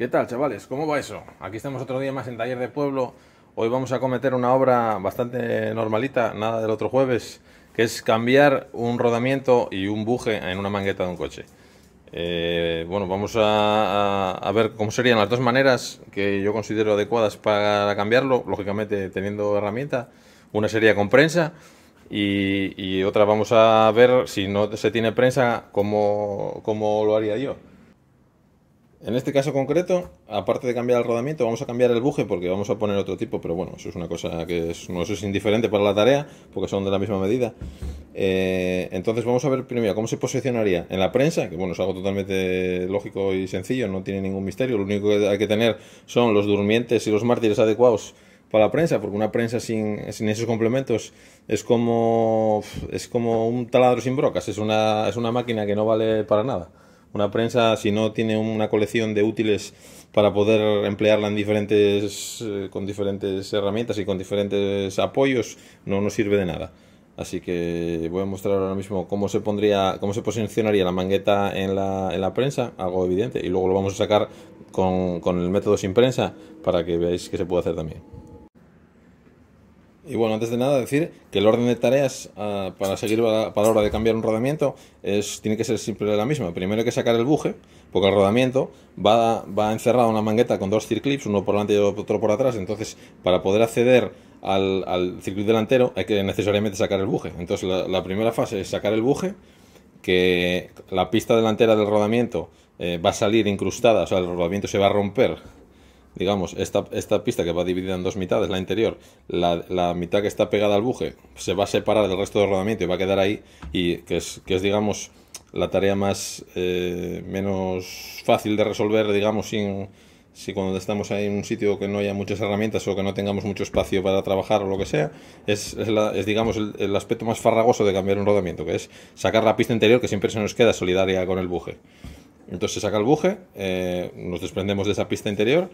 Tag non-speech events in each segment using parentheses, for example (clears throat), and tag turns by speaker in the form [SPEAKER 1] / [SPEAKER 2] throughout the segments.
[SPEAKER 1] ¿Qué tal, chavales? ¿Cómo va eso? Aquí estamos otro día más en Taller de Pueblo. Hoy vamos a cometer una obra bastante normalita, nada del otro jueves, que es cambiar un rodamiento y un buje en una mangueta de un coche. Eh, bueno, vamos a, ver cómo serían las dos maneras que yo considero adecuadas para cambiarlo, lógicamente teniendo herramienta. Una sería con prensa y, otra vamos a ver si no se tiene prensa, cómo, cómo lo haría yo. En este caso concreto, aparte de cambiar el rodamiento, vamos a cambiar el buje porque vamos a poner otro tipo, pero bueno, eso es una cosa que es, no es indiferente para la tarea porque son de la misma medida. Eh, entonces vamos a ver primero cómo se posicionaría en la prensa, que bueno, es algo totalmente lógico y sencillo, no tiene ningún misterio, lo único que hay que tener son los durmientes y los mártires adecuados para la prensa, porque una prensa sin, sin, esos complementos es como, es como un taladro sin brocas, es una, es una máquina que no vale para nada. Una prensa, si no tiene una colección de útiles para poder emplearla eh, con diferentes herramientas y con diferentes apoyos, no nos sirve de nada. Así que voy a mostrar ahora mismo cómo se pondría, cómo se posicionaría la mangueta en la, prensa, algo evidente, y luego lo vamos a sacar con el método sin prensa para que veáis que se puede hacer también. Y bueno, antes de nada decir que el orden de tareas ah, para seguir para, la hora de cambiar un rodamiento es, tiene que ser siempre la misma. Primero hay que sacar el buje, porque el rodamiento va, va encerrado en una mangueta con dos circlips, uno por delante y otro por atrás. Entonces, para poder acceder al, al circuito delantero hay que necesariamente sacar el buje. Entonces, la, primera fase es sacar el buje, que la pista delantera del rodamiento eh, va a salir incrustada, o sea, el rodamiento se va a romper digamos, esta, pista que va dividida en dos mitades, la interior, la, mitad que está pegada al buje, se va a separar del resto del rodamiento y va a quedar ahí, y que es, digamos, la tarea más eh, menos fácil de resolver, digamos, sin, si cuando estamos ahí en un sitio que no haya muchas herramientas o que no tengamos mucho espacio para trabajar o lo que sea, es, digamos el, aspecto más farragoso de cambiar un rodamiento, que es sacar la pista interior que siempre se nos queda solidaria con el buje. Entonces se saca el buje, eh, nos desprendemos de esa pista interior,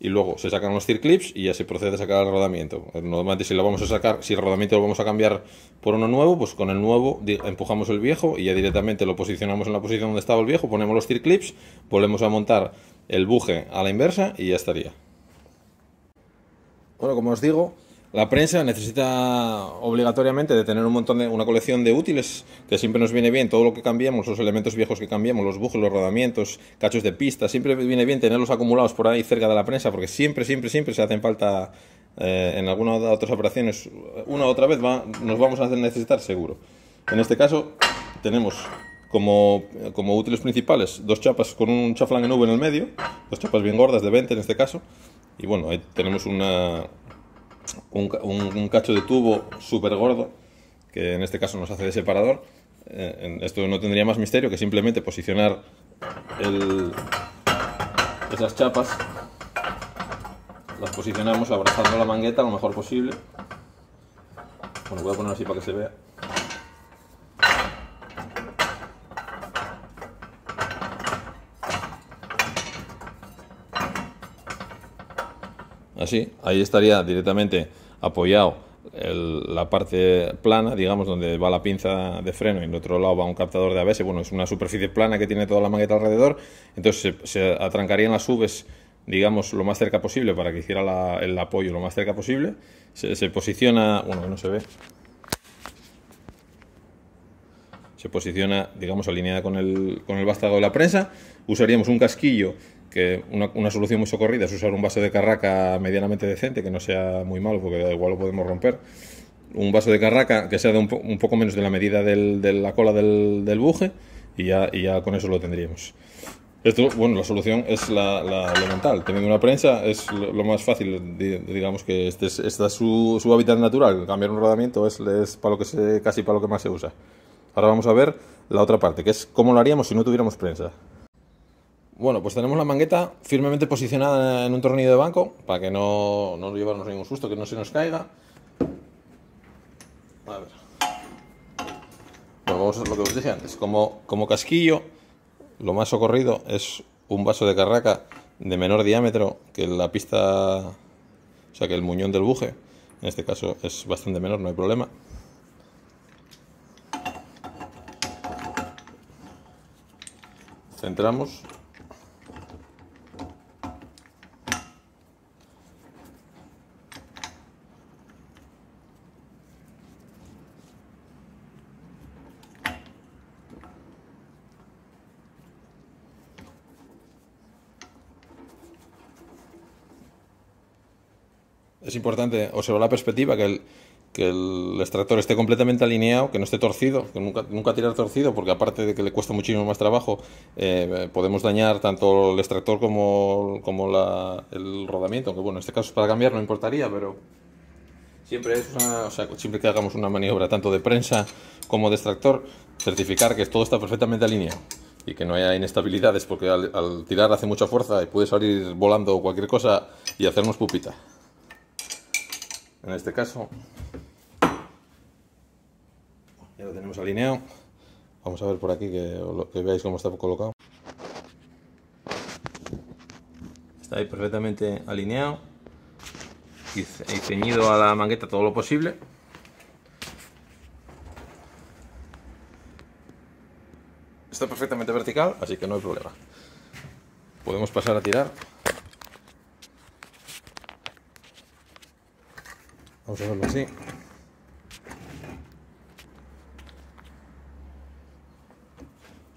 [SPEAKER 1] y luego se sacan los circlips clips y ya se procede a sacar el rodamiento. Normalmente si lo vamos a sacar, si el rodamiento lo vamos a cambiar por uno nuevo, pues con el nuevo empujamos el viejo y ya directamente lo posicionamos en la posición donde estaba el viejo, ponemos los circlips, clips, volvemos a montar el buje a la inversa y ya estaría. Bueno, como os digo, la prensa necesita obligatoriamente de tener un montón de una colección de útiles que siempre nos viene bien, todo lo que cambiamos, los elementos viejos que cambiamos, los bujes, los rodamientos, cachos de pista, siempre viene bien tenerlos acumulados por ahí cerca de la prensa porque siempre, siempre, siempre se hacen falta eh, en algunas de otras operaciones, una u otra vez nos vamos a necesitar seguro. En este caso tenemos como, como útiles principales dos chapas con un chaflán en V en el medio, dos chapas bien gordas de 20 en este caso, y bueno, ahí tenemos una, un, cacho de tubo súper gordo, que en este caso nos hace de separador. Eh, esto no tendría más misterio que simplemente posicionar esas chapas, las posicionamos abrazando la mangueta lo mejor posible. Bueno, voy a poner así para que se vea. así, ahí estaría directamente apoyado la parte plana, digamos, donde va la pinza de freno y en el otro lado va un captador de ABS. Bueno, es una superficie plana que tiene toda la maqueta alrededor, entonces se, atrancarían las subes digamos, lo más cerca posible para que hiciera el apoyo lo más cerca posible. Se, posiciona, bueno, no se ve. Se posiciona, digamos, alineada con el, con el vástago de la prensa. Usaríamos un casquillo que una, solución muy socorrida es usar un vaso de carraca medianamente decente, que no sea muy malo, porque igual lo podemos romper. Un vaso de carraca que sea de un, poco menos de la medida de la cola del, buje y ya, con eso lo tendríamos. Esto, bueno, la solución es la, la elemental. Teniendo una prensa es lo, más fácil, digamos que este es, su, hábitat natural. Cambiar un rodamiento es, para lo que se, casi para lo que más se usa. Ahora vamos a ver la otra parte, que es cómo lo haríamos si no tuviéramos prensa. Bueno, pues tenemos la mangueta firmemente posicionada en un tornillo de banco para que no, no llevarnos ningún susto, que no se nos caiga. A ver. Bueno, vamos a lo que os dije antes. Como, como casquillo, lo más socorrido es un vaso de carraca de menor diámetro que la pista, o sea, que el muñón del buje. En este caso es bastante menor, no hay problema. Centramos es importante observar la perspectiva, que el, que el extractor esté completamente alineado, que no esté torcido, que nunca, nunca tirar torcido, porque aparte de que le cuesta muchísimo más trabajo, eh, podemos dañar tanto el extractor como, como el rodamiento, aunque bueno, en este caso para cambiar no importaría, pero siempre es o sea, siempre que hagamos una maniobra tanto de prensa como de extractor, certificar que todo está perfectamente alineado y que no haya inestabilidades, porque al, al tirar hace mucha fuerza y puede salir volando cualquier cosa y hacernos pupita en este caso. Ya lo tenemos alineado. Vamos a ver por aquí que, veáis cómo está colocado. Está ahí perfectamente alineado y ceñido a la mangueta todo lo posible. Está perfectamente vertical, así que no hay problema. Podemos pasar a tirar. Vamos a hacerlo así.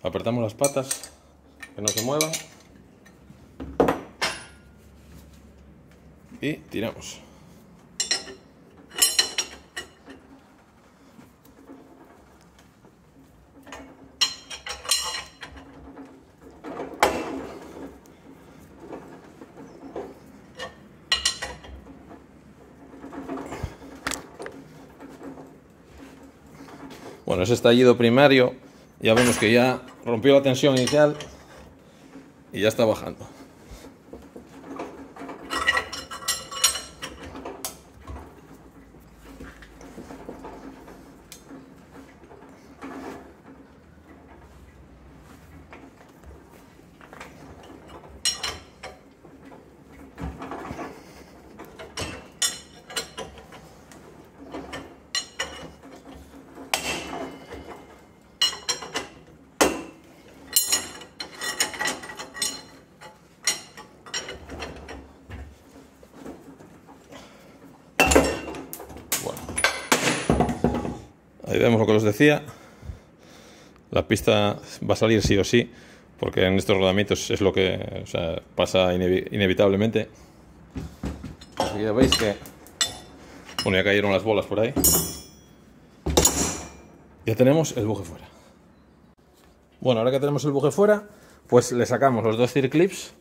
[SPEAKER 1] Apretamos las patas, que no se muevan. Y tiramos. Bueno, ese estallido primario, ya vemos que ya rompió la tensión inicial y ya está bajando. Ahí vemos lo que os decía. La pista va a salir sí o sí, porque en estos rodamientos es lo que pasa inevitablemente. ya veis que... Bueno, ya cayeron las bolas por ahí. Ya tenemos el buje fuera. Bueno, ahora que tenemos el buje fuera, pues le sacamos los dos circlips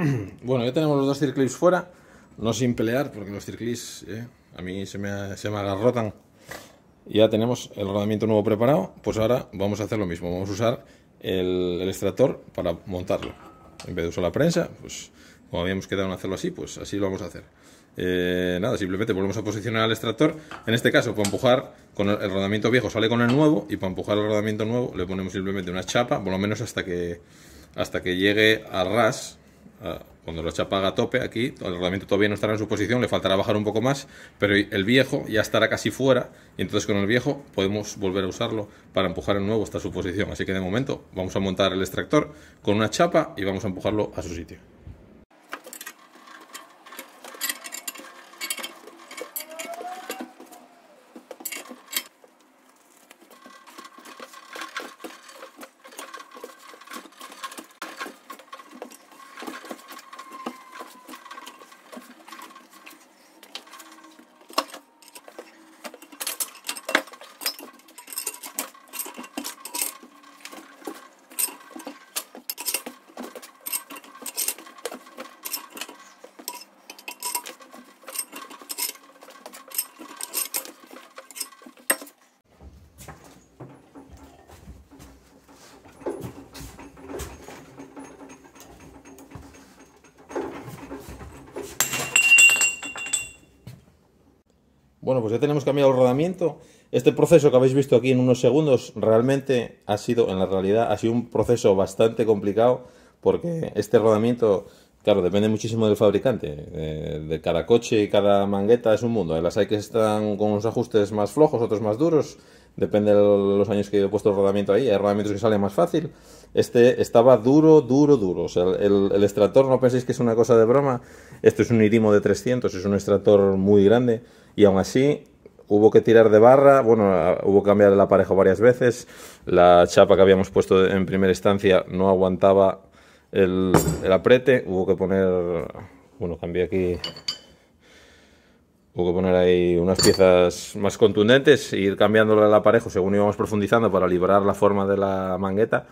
[SPEAKER 1] (clears throat) bueno, ya tenemos los dos circlips fuera, no sin pelear, porque los circlips eh, a mí se me, se me agarrotan. Ya tenemos el rodamiento nuevo preparado, pues ahora vamos a hacer lo mismo, vamos a usar el, extractor para montarlo. En vez de usar la prensa, pues como habíamos quedado en hacerlo así, pues así lo vamos a hacer. Eh, nada, simplemente volvemos a posicionar el extractor. En este caso, para empujar con el, rodamiento viejo sale con el nuevo y para empujar el rodamiento nuevo le ponemos simplemente una chapa, por lo menos hasta que hasta que llegue a ras Ah, cuando la chapa haga tope aquí, el rodamiento todavía no estará en su posición, le faltará bajar un poco más, pero el viejo ya estará casi fuera y entonces con el viejo podemos volver a usarlo para empujar el nuevo hasta su posición. Así que de momento vamos a montar el extractor con una chapa y vamos a empujarlo a su sitio. Bueno, pues ya tenemos cambiado el rodamiento. Este proceso que habéis visto aquí en unos segundos realmente ha sido, en la realidad, ha sido un proceso bastante complicado porque este rodamiento, claro, depende muchísimo del fabricante. Eh, de cada coche y cada mangueta es un mundo. Las hay que están con unos ajustes más flojos, otros más duros depende de los años que he puesto el rodamiento ahí, hay rodamientos que salen más fácil. Este estaba duro, duro, duro. O sea, el, extractor, no penséis que es una cosa de broma. Esto es un Irimo de 300, es un extractor muy grande. Y aún así, hubo que tirar de barra. Bueno, hubo que cambiar el aparejo varias veces. La chapa que habíamos puesto en primera instancia no aguantaba el, el aprete. Hubo que poner. Bueno, cambié aquí Hubo que poner ahí unas piezas más contundentes, e ir cambiándole el aparejo según íbamos profundizando para liberar la forma de la mangueta.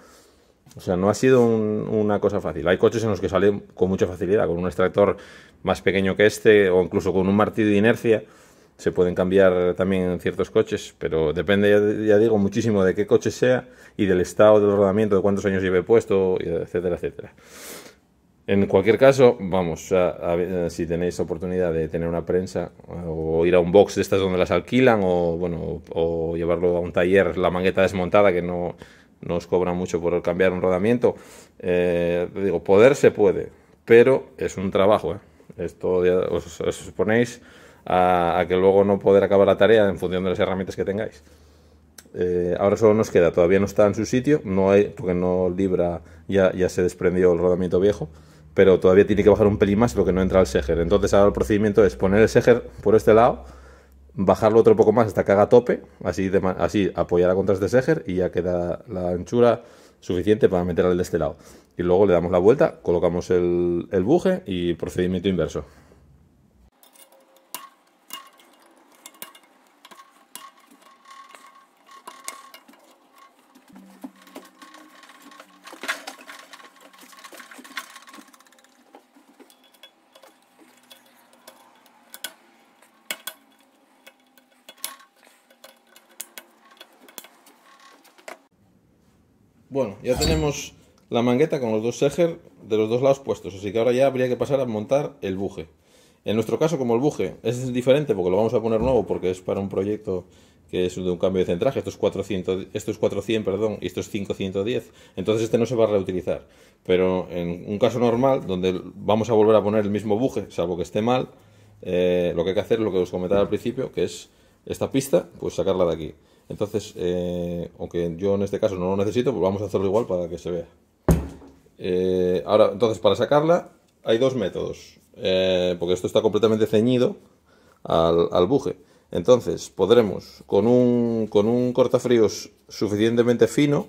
[SPEAKER 1] O sea, no ha sido una cosa fácil. Hay coches en los que sale con mucha facilidad, con un extractor más pequeño que este o incluso con un martillo de inercia. Se pueden cambiar también ciertos coches, pero depende, ya digo, muchísimo de qué coche sea y del estado del rodamiento, de cuántos años lleve puesto, etcétera, etcétera. En cualquier caso, vamos, a, ver eh, si tenéis oportunidad de tener una prensa eh, o ir a un box de estas donde las alquilan o, bueno, o llevarlo a un taller, la mangueta desmontada que no, os cobra mucho por cambiar un rodamiento, eh, digo, poder se puede, pero es un trabajo. ¿eh? Esto os, suponéis a, que luego no poder acabar la tarea en función de las herramientas que tengáis. ahora solo nos queda, todavía no está en su sitio, no hay, porque no libra, ya, ya se desprendió el rodamiento viejo pero todavía tiene que bajar un pelín más lo que no entra al Seger. Entonces ahora el procedimiento es poner el Seger por este lado, bajarlo otro poco más hasta que haga tope, así, apoyar así apoyará contra este Seger y ya queda la anchura suficiente para meter al de este lado. Y luego le damos la vuelta, colocamos el buje y procedimiento inverso. Bueno, ya tenemos la mangueta con los dos seger de los dos lados puestos, así que ahora ya habría que pasar a montar el buje. En nuestro caso, como el buje es diferente porque lo vamos a poner nuevo porque es para un proyecto que es de un cambio de centraje, esto es 400, esto es 400, perdón, y esto es 510, entonces este no se va a reutilizar. Pero en un caso normal, donde vamos a volver a poner el mismo buje, salvo que esté mal, eh, lo que hay que hacer, es lo que os comentaba al principio, que es esta pista, pues sacarla de aquí. Entonces, eh, aunque yo en este caso no lo necesito, pues vamos a hacerlo igual para que se vea. Eh, ahora, entonces, para sacarla hay dos métodos, eh, porque esto está completamente ceñido al, buje. Entonces, podremos, con un, con un cortafríos suficientemente fino,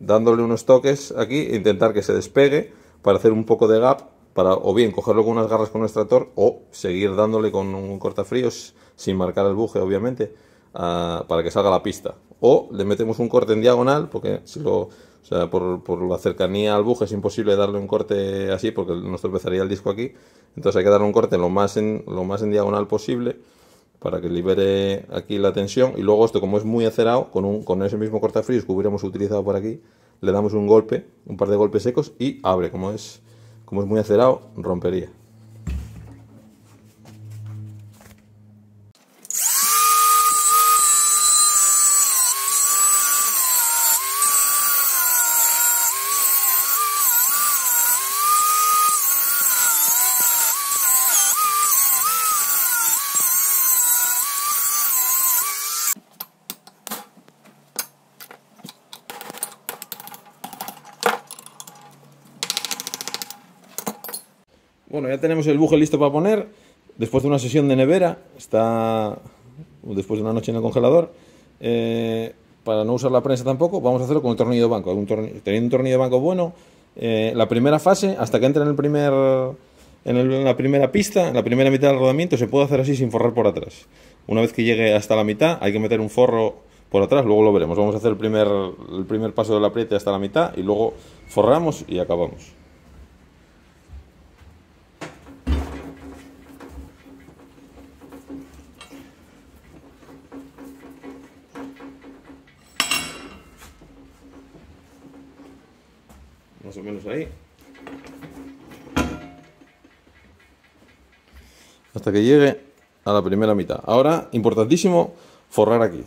[SPEAKER 1] dándole unos toques aquí, intentar que se despegue para hacer un poco de gap para o bien cogerlo con unas garras con un extractor o seguir dándole con un cortafríos sin marcar el buje, obviamente, para que salga la pista. O le metemos un corte en diagonal, porque si lo, o sea, por, por, la cercanía al buje es imposible darle un corte así, porque nos tropezaría el disco aquí. Entonces hay que darle un corte lo más en, lo más en diagonal posible para que libere aquí la tensión. Y luego esto, como es muy acerado, con, un, con ese mismo cortafríos que hubiéramos utilizado por aquí, le damos un golpe, un par de golpes secos y abre. Como es, como es muy acerado, rompería. ya tenemos el buje listo para poner. Después de una sesión de nevera, está después de una noche en el congelador. Eh, para no usar la prensa tampoco, vamos a hacerlo con un tornillo de banco. teniendo un tornillo de banco bueno, eh, la primera fase, hasta que entre en, el primer, en, la primera pista, en la primera mitad del rodamiento, se puede hacer así sin forrar por atrás. Una vez que llegue hasta la mitad, hay que meter un forro por atrás, luego lo veremos. Vamos a hacer el primer, el primer paso del apriete hasta la mitad y luego forramos y acabamos. Hasta que llegue a la primera mitad. Ahora, importantísimo, forrar aquí.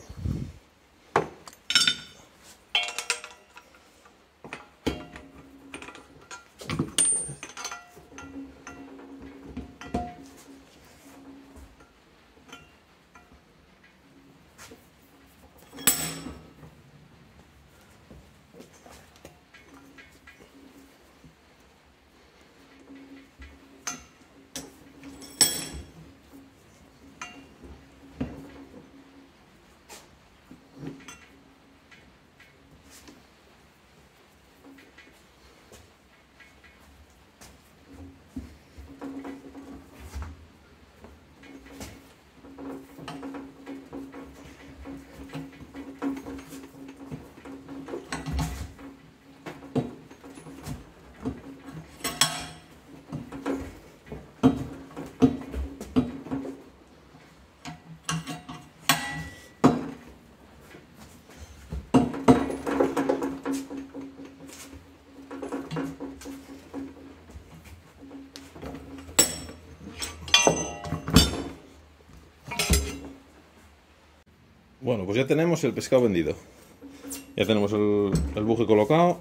[SPEAKER 1] Thank you. Bueno, pues ya tenemos el pescado vendido. Ya tenemos el, el buje colocado.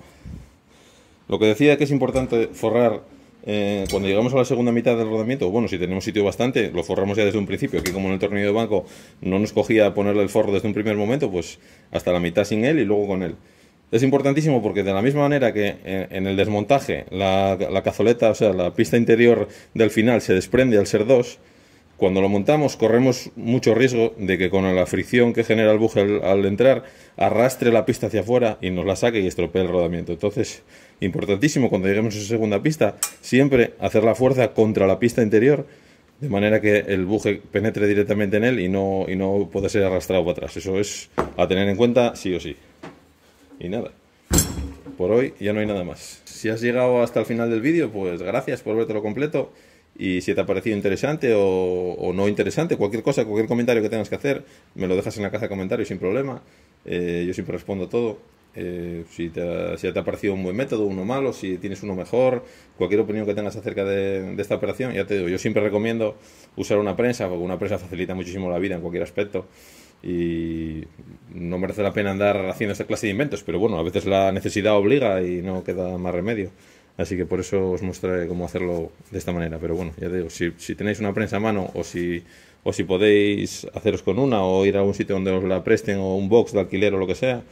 [SPEAKER 1] Lo que decía que es importante forrar eh, cuando llegamos a la segunda mitad del rodamiento, bueno, si tenemos sitio bastante, lo forramos ya desde un principio. Aquí como en el tornillo de banco no nos cogía ponerle el forro desde un primer momento, pues hasta la mitad sin él y luego con él. Es importantísimo porque de la misma manera que eh, en el desmontaje la, la cazoleta, o sea, la pista interior del final se desprende al ser dos. Cuando lo montamos corremos mucho riesgo de que con la fricción que genera el buje al, entrar arrastre la pista hacia afuera y nos la saque y estropee el rodamiento. Entonces, importantísimo cuando lleguemos a esa segunda pista, siempre hacer la fuerza contra la pista interior de manera que el buje penetre directamente en él y no, y no pueda ser arrastrado para atrás. Eso es a tener en cuenta sí o sí. Y nada, por hoy ya no hay nada más. Si has llegado hasta el final del vídeo, pues gracias por vértelo completo y si te ha parecido interesante o, no interesante, cualquier cosa, cualquier comentario que tengas que hacer, me lo dejas en la caja de comentarios sin problema. Eh, yo siempre respondo todo. Eh, si, te ha, parecido un buen método, uno malo, si tienes uno mejor, cualquier opinión que tengas acerca de, esta operación, ya te digo, yo siempre recomiendo usar una prensa, porque una prensa facilita muchísimo la vida en cualquier aspecto y no merece la pena andar haciendo esta clase de inventos, pero bueno, a veces la necesidad obliga y no queda más remedio. Así que por eso os mostraré cómo hacerlo de esta manera. Pero bueno, ya digo, si, tenéis una prensa a mano o si, podéis haceros con una o ir a un sitio donde os la presten o un box de alquiler o lo que sea,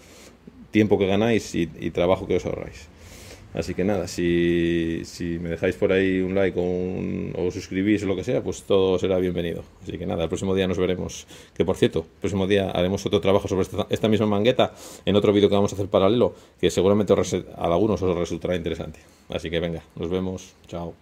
[SPEAKER 1] tiempo que ganáis y trabajo que os ahorráis. Así que nada, si, me dejáis por ahí un like o, suscribís o lo que sea, pues todo será bienvenido. Así que nada, el próximo día nos veremos. Que por cierto, el próximo día haremos otro trabajo sobre esta misma mangueta en otro vídeo que vamos a hacer paralelo, que seguramente a algunos os resultará interesante. Así que venga, nos vemos. Chao.